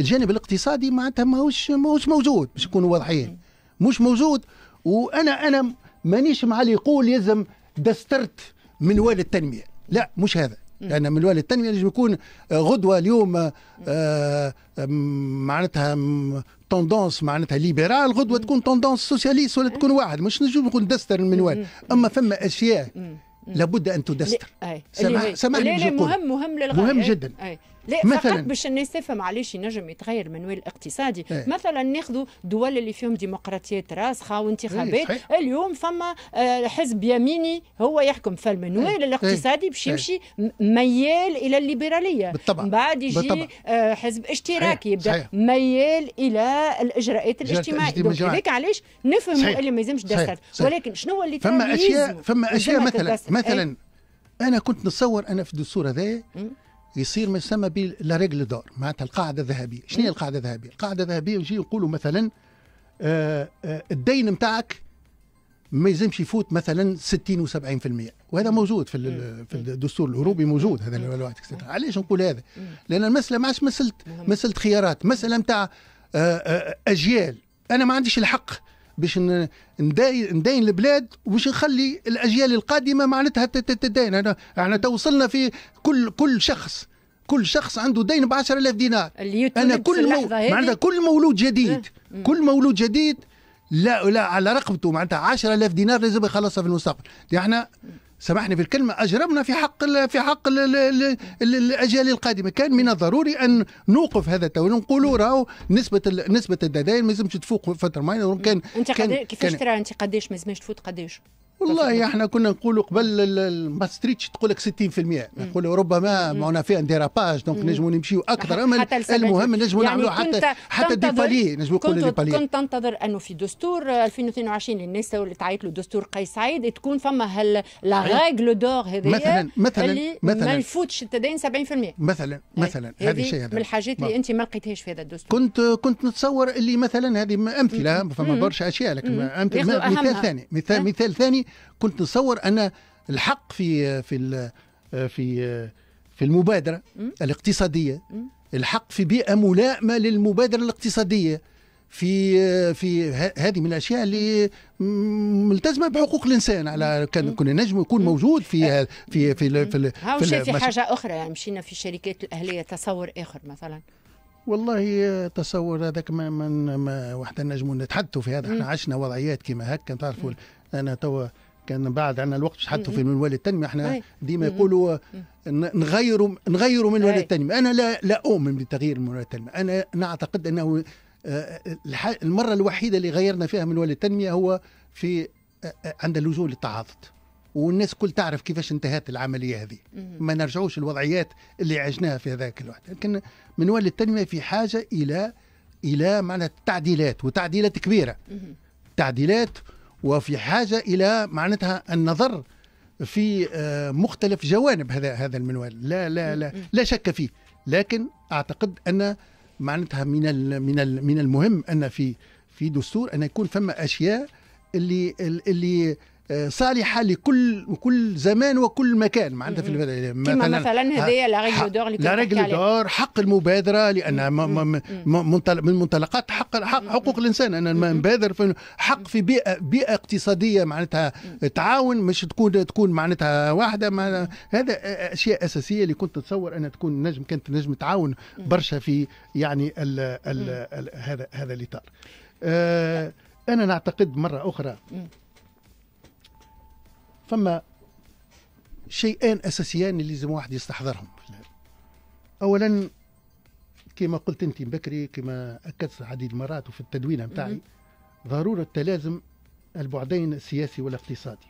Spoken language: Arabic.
الجانب الاقتصادي معناتها ماهوش ماهوش موجود باش نكونوا واضحين مش موجود وانا انا مانيش مع اللي يقول يلزم دسترت منوال التنميه لا مش هذا لان يعني منوال التنميه لازم يكون غدوه اليوم آه، آه، معناتها توندونس معناتها ليبرال غدوه تكون توندونس سوسياليست ولا تكون واحد مش نجم نقول دستر المنوال اما فما اشياء لابد ان تدستر سمح سمح لي مهم مهم للغايه مهم جدا أي. لا مثلا فقط باش الناس تفهم علاش ينجم يتغير المنوال الاقتصادي ايه. مثلا ناخذوا دول اللي فيهم ديمقراطيات راسخه وانتخابات ايه اليوم فما آه، حزب يميني هو يحكم فالمنوال ايه. الاقتصادي إيه، باش إيه. يمشي ميال الى الليبراليه بالطبع. بعد يجي بالطبع. آه، حزب اشتراكي يبدا صحيح. ميال الى الاجراءات الاجتماعيه هذاك علاش نفهموا اللي ما يلزمش ولكن شنو اللي فما اشياء فما اشياء مثلا إيه. مثلا انا كنت نتصور انا في الدستور هذا يصير ما يسمى بلا ريغل دور معناتها القاعده الذهبيه شنو هي القاعده الذهبيه القاعده الذهبيه نجي نقولوا مثلا آه، آه، الدين نتاعك ما يلزمش يفوت مثلا 60 و70% وهذا موجود في في الدستور الاوروبي موجود هذا علاش نقول هذا؟ لان المساله ما عادش مساله مساله خيارات مساله نتاع آه، اجيال انا ما عنديش الحق باش نداين البلاد وباش نخلي الاجيال القادمه معناتها تدين احنا احنا توصلنا في كل كل شخص كل شخص عنده دين ب 10000 دينار اللي انا كل مو... معناتها كل مولود جديد أه، أه. كل مولود جديد لا لا على رقبته معناتها 10000 دينار لازم يخلصها في المستقبل يعني احنا سامحني في الكلمة أجرمنا في حق ال في حق ال ال الأجيال القادمة كان من الضروري أن نوقف هذا التورم نقولوا راهو نسبة نسبة الدداين ما لازمش تفوق فترة معينة كان أنت كان كيفاش ترى أنت قداش ما لازمش تفوت قداش والله احنا كنا نقولوا قبل ما تقول لك 60% نقولوا ربما معنا فيها ديراباج دونك نجموا نمشيو اكثر اما المهم نجموا يعني نعملوا حتى حتى ديبالي نجموا نقولوا ديبالي كنت تنتظر انه في دستور 2022 للناس اللي تعيط له دستور قيس سعيد تكون فما هال لا أيوة. ريغل دور هذيا مثلا مثلا مثلا ما يفوتش التدين 70% مثلا مثلا هذه شيء هذا من الحاجات اللي نعم. انت ما لقيتهاش في هذا الدستور كنت كنت نتصور اللي مثلا هذه امثله فما برشا اشياء لكن امثله أه؟ مثال ثاني مثال ثاني كنت نصور ان الحق في في في في المبادره الاقتصاديه الحق في بيئه ملائمه للمبادره الاقتصاديه في في هذه من الاشياء اللي ملتزمه بحقوق الانسان على كان كنا نجم يكون موجود في في في في, في, في, في, في, في, في, في, في حاجه اخرى يعني مشينا في الشركات الاهليه تصور اخر مثلا والله تصور هذاك ما, ما, ما وحده نتحدثوا في هذا احنا عشنا وضعيات كما هكا تعرفوا انا توا كان بعد عندنا الوقت حتى في منوال التنميه احنا ديما يقولوا نغيروا نغيروا منوال التنميه انا لا لا اؤمن بتغيير منوال التنميه انا نعتقد انه آه، المره الوحيده اللي غيرنا فيها منوال التنميه هو في آه، آه، عند اللجوء للتعاضد والناس كل تعرف كيفاش انتهت العمليه هذه ما نرجعوش الوضعيات اللي عشناها في هذاك الوقت لكن من وين التنميه في حاجه الى الى معنى التعديلات وتعديلات كبيره تعديلات وفي حاجه الى معناتها النظر في آه، مختلف جوانب هذا هذا المنوال لا لا لا لا شك فيه لكن اعتقد ان معناتها من من من المهم ان في في دستور ان يكون فما اشياء اللي اللي صالحه لكل كل زمان وكل مكان معناتها في البلد يعني مثلا مثلا هذايا لا ريغل دور اللي لا دور حق المبادره لان من منطلقات حق, حق حقوق الانسان انا نبادر في حق في بيئه بيئه اقتصاديه معناتها تعاون مش تكون تكون معناتها واحده مع هذا اشياء اساسيه اللي كنت اتصور انها تكون نجم كانت نجم تعاون برشا في يعني الـ الـ الـ هذا هذا الاطار آه، انا نعتقد مره اخرى فما شيئان اساسيان اللي لازم واحد يستحضرهم اولا كما قلت انت بكري كما اكدت عديد المرات وفي التدوينه نتاعي ضروره تلازم البعدين السياسي والاقتصادي